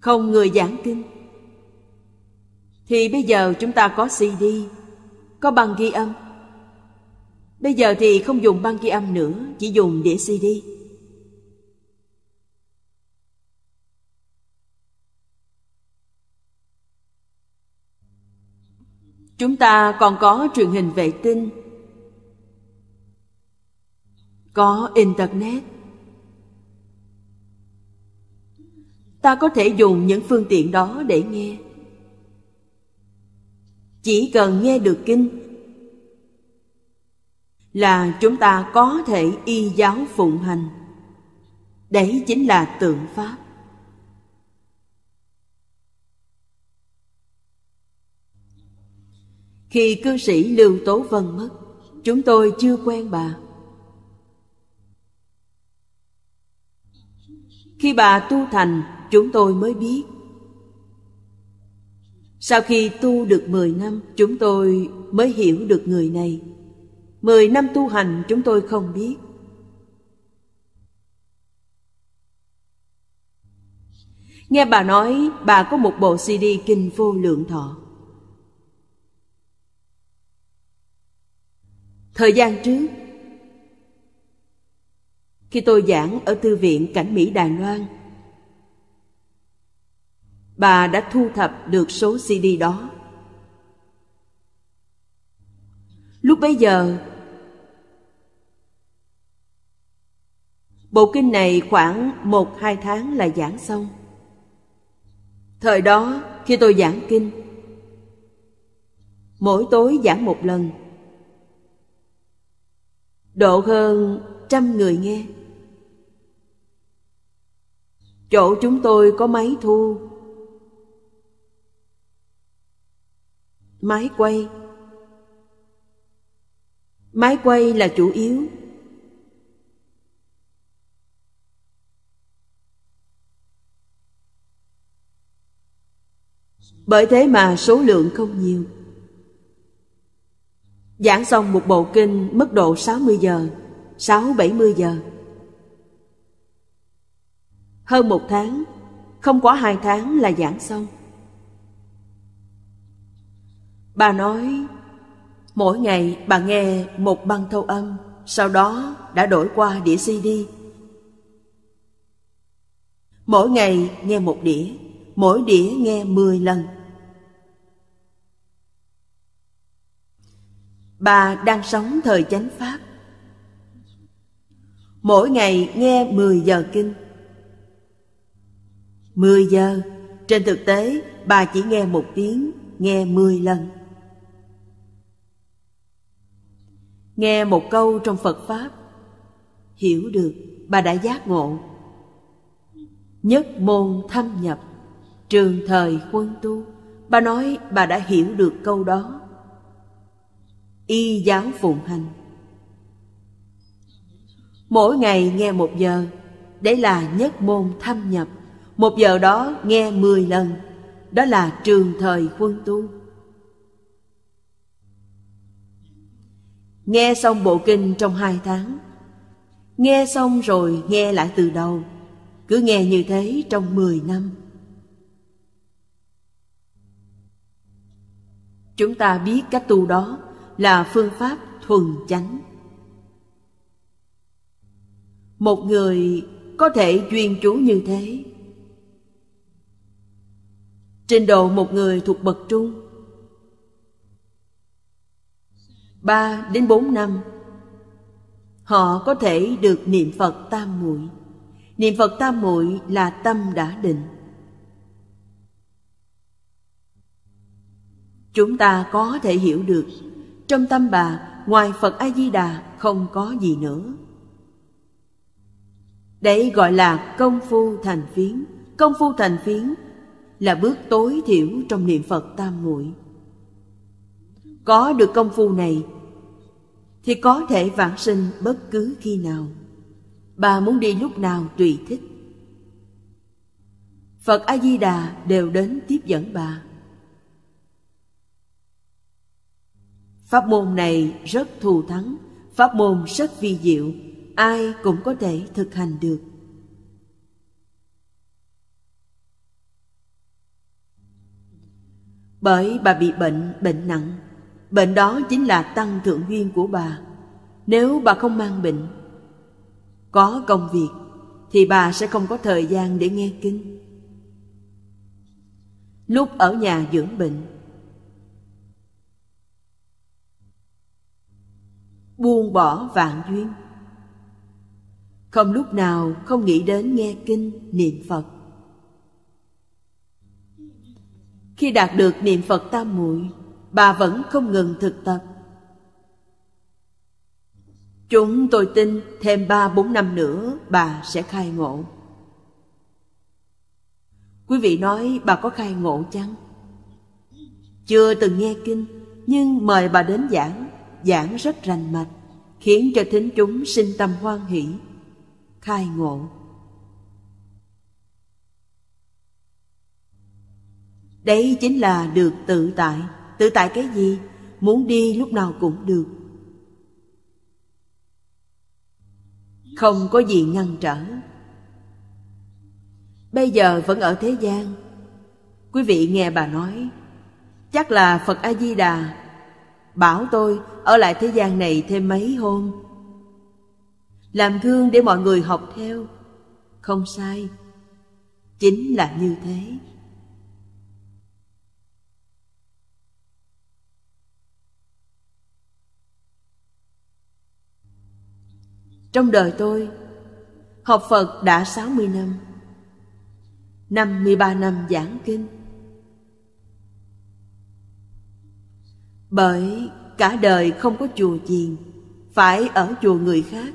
không người giảng kinh thì bây giờ chúng ta có cd có băng ghi âm bây giờ thì không dùng băng ghi âm nữa chỉ dùng đĩa cd chúng ta còn có truyền hình vệ tinh có internet ta có thể dùng những phương tiện đó để nghe chỉ cần nghe được kinh là chúng ta có thể y giáo phụng hành đấy chính là tượng pháp khi cư sĩ lưu tố vân mất chúng tôi chưa quen bà khi bà tu thành chúng tôi mới biết sau khi tu được 10 năm chúng tôi mới hiểu được người này 10 năm tu hành chúng tôi không biết Nghe bà nói bà có một bộ CD Kinh Vô Lượng Thọ Thời gian trước Khi tôi giảng ở Thư viện Cảnh Mỹ Đài Loan bà đã thu thập được số CD đó. Lúc bấy giờ, bộ kinh này khoảng một hai tháng là giảng xong. Thời đó, khi tôi giảng kinh, mỗi tối giảng một lần, độ hơn trăm người nghe. Chỗ chúng tôi có máy thu Máy quay Máy quay là chủ yếu Bởi thế mà số lượng không nhiều Giảng xong một bộ kinh mức độ 60 giờ 6-70 giờ Hơn một tháng Không quá hai tháng là giảng xong Bà nói, mỗi ngày bà nghe một băng thâu âm, sau đó đã đổi qua đĩa CD. Mỗi ngày nghe một đĩa, mỗi đĩa nghe 10 lần. Bà đang sống thời chánh Pháp. Mỗi ngày nghe 10 giờ kinh. 10 giờ, trên thực tế bà chỉ nghe một tiếng, nghe 10 lần. nghe một câu trong phật pháp hiểu được bà đã giác ngộ nhất môn thâm nhập trường thời quân tu bà nói bà đã hiểu được câu đó y giáo phụng hành mỗi ngày nghe một giờ đấy là nhất môn thâm nhập một giờ đó nghe mười lần đó là trường thời quân tu Nghe xong bộ kinh trong hai tháng Nghe xong rồi nghe lại từ đầu Cứ nghe như thế trong mười năm Chúng ta biết cách tu đó là phương pháp thuần chánh Một người có thể chuyên chú như thế Trình độ một người thuộc bậc trung 3 đến 4 năm họ có thể được niệm Phật tam muội. Niệm Phật tam muội là tâm đã định. Chúng ta có thể hiểu được trong tâm bà ngoài Phật A Di Đà không có gì nữa. Đấy gọi là công phu thành phiến. Công phu thành phiến là bước tối thiểu trong niệm Phật tam muội. Có được công phu này thì có thể vãng sinh bất cứ khi nào. Bà muốn đi lúc nào tùy thích. Phật A Di Đà đều đến tiếp dẫn bà. Pháp môn này rất thù thắng, pháp môn rất vi diệu, ai cũng có thể thực hành được. Bởi bà bị bệnh, bệnh nặng, Bệnh đó chính là tăng thượng duyên của bà Nếu bà không mang bệnh Có công việc Thì bà sẽ không có thời gian để nghe kinh Lúc ở nhà dưỡng bệnh Buông bỏ vạn duyên Không lúc nào không nghĩ đến nghe kinh niệm Phật Khi đạt được niệm Phật tam muội bà vẫn không ngừng thực tập chúng tôi tin thêm ba bốn năm nữa bà sẽ khai ngộ quý vị nói bà có khai ngộ chăng chưa từng nghe kinh nhưng mời bà đến giảng giảng rất rành mạch khiến cho thính chúng sinh tâm hoan hỷ khai ngộ đấy chính là được tự tại tự tại cái gì muốn đi lúc nào cũng được không có gì ngăn trở bây giờ vẫn ở thế gian quý vị nghe bà nói chắc là phật a di đà bảo tôi ở lại thế gian này thêm mấy hôm làm gương để mọi người học theo không sai chính là như thế Trong đời tôi, học Phật đã 60 năm, 53 năm giảng kinh. Bởi cả đời không có chùa chiền, phải ở chùa người khác